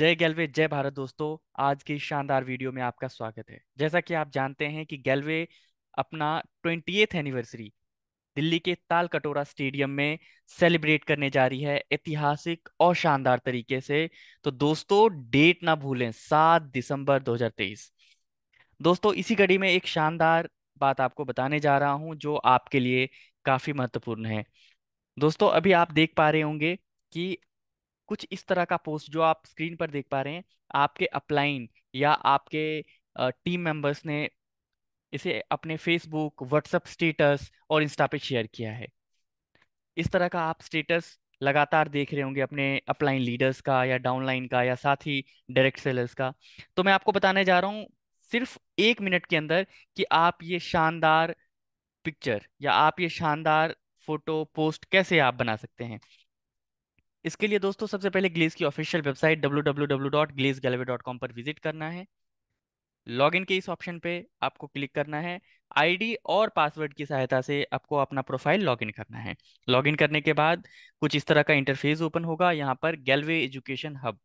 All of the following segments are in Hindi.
जय गैलवे जय भारत दोस्तों आज की शानदार वीडियो में आपका स्वागत है जैसा कि आप जानते हैं कि गैलवे अपना ट्वेंटी एनिवर्सरी दिल्ली के ताल कटोरा स्टेडियम में सेलिब्रेट करने जा रही है ऐतिहासिक और शानदार तरीके से तो दोस्तों डेट ना भूलें सात दिसंबर 2023 दोस्तों इसी कड़ी में एक शानदार बात आपको बताने जा रहा हूं जो आपके लिए काफी महत्वपूर्ण है दोस्तों अभी आप देख पा रहे होंगे कि कुछ इस तरह का पोस्ट जो आप स्क्रीन पर देख पा रहे हैं आपके अपलाइन या आपके टीम मेंबर्स ने इसे अपने फेसबुक व्हाट्सएप स्टेटस और इंस्टा पे शेयर किया है इस तरह का आप स्टेटस लगातार देख रहे होंगे अपने अपलाइन लीडर्स का या डाउनलाइन का या साथ ही डायरेक्ट सेलर्स का तो मैं आपको बताने जा रहा हूँ सिर्फ एक मिनट के अंदर कि आप ये शानदार पिक्चर या आप ये शानदार फोटो पोस्ट कैसे आप बना सकते हैं इसके लिए दोस्तों सबसे पहले ग्लेज की ऑफिशियल वेबसाइट www.glazegalloway.com पर विजिट करना है लॉगिन के इस ऑप्शन पे आपको क्लिक करना है आईडी और पासवर्ड की सहायता से आपको अपना प्रोफाइल लॉगिन करना है लॉगिन करने के बाद कुछ इस तरह का इंटरफेस ओपन होगा यहाँ पर गैलवे एजुकेशन हब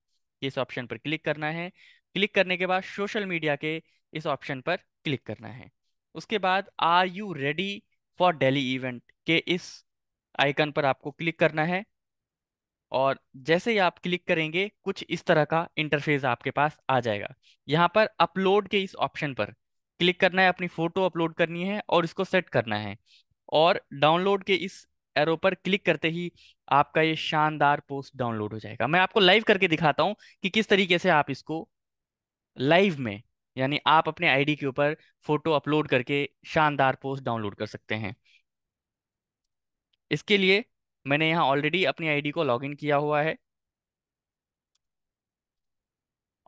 इस ऑप्शन पर क्लिक करना है क्लिक करने के बाद सोशल मीडिया के इस ऑप्शन पर क्लिक करना है उसके बाद are you ready for daily event के इस आइकन पर आपको क्लिक करना है और जैसे ही आप क्लिक करेंगे कुछ इस तरह का इंटरफेस आपके पास आ जाएगा यहाँ पर अपलोड के इस ऑप्शन पर क्लिक करना है अपनी फ़ोटो अपलोड करनी है और इसको सेट करना है और डाउनलोड के इस एरो पर क्लिक करते ही आपका ये शानदार पोस्ट डाउनलोड हो जाएगा मैं आपको लाइव करके दिखाता हूँ कि किस तरीके से आप इसको लाइव में यानी आप अपने आईडी के ऊपर फोटो अपलोड करके शानदार पोस्ट डाउनलोड कर सकते हैं इसके लिए मैंने यहाँ ऑलरेडी अपनी आईडी को लॉगिन किया हुआ है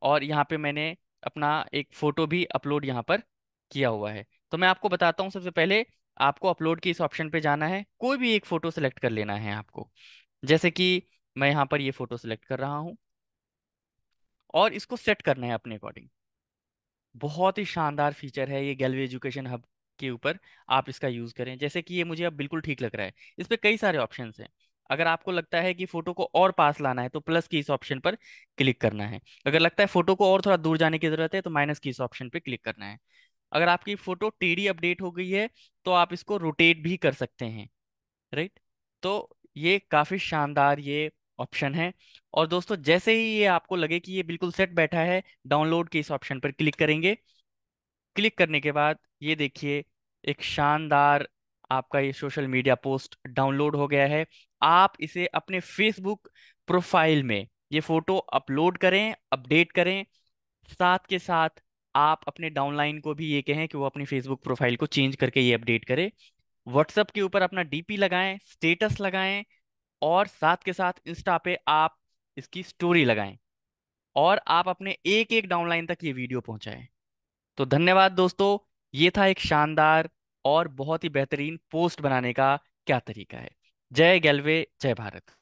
और यहाँ पे मैंने अपना एक फ़ोटो भी अपलोड यहाँ पर किया हुआ है तो मैं आपको बताता हूँ सबसे पहले आपको अपलोड के इस ऑप्शन पे जाना है कोई भी एक फ़ोटो सेलेक्ट कर लेना है आपको जैसे कि मैं यहाँ पर ये फ़ोटो सेलेक्ट कर रहा हूँ और इसको सेट करना है अपने अकॉर्डिंग बहुत ही शानदार फीचर है ये गैलवे एजुकेशन हब के ऊपर आप इसका यूज करें जैसे कि ये मुझे अब बिल्कुल ठीक लग रहा है इस पर कई सारे ऑप्शन हैं अगर आपको लगता है कि फोटो को और पास लाना है तो प्लस की इस ऑप्शन पर क्लिक करना है अगर लगता है फोटो को और थोड़ा दूर जाने की जरूरत है तो माइनस की इस ऑप्शन पर क्लिक करना है अगर आपकी फोटो टीडी अपडेट हो गई है तो आप इसको रोटेट भी कर सकते हैं राइट तो ये काफी शानदार ये ऑप्शन है और दोस्तों जैसे ही ये आपको लगे कि ये बिल्कुल सेट बैठा है डाउनलोड के इस ऑप्शन पर क्लिक करेंगे क्लिक करने के बाद ये देखिए एक शानदार आपका ये सोशल मीडिया पोस्ट डाउनलोड हो गया है आप इसे अपने फेसबुक प्रोफाइल में ये फोटो अपलोड करें अपडेट करें साथ के साथ आप अपने डाउनलाइन को भी ये कहें कि वो अपनी फेसबुक प्रोफाइल को चेंज करके ये अपडेट करें व्हाट्सएप के ऊपर अपना डीपी लगाएं स्टेटस लगाएं और साथ के साथ इंस्टा पे आप इसकी स्टोरी लगाएं और आप अपने एक एक डाउनलाइन तक ये वीडियो पहुंचाएं तो धन्यवाद दोस्तों ये था एक शानदार और बहुत ही बेहतरीन पोस्ट बनाने का क्या तरीका है जय गैलवे जय भारत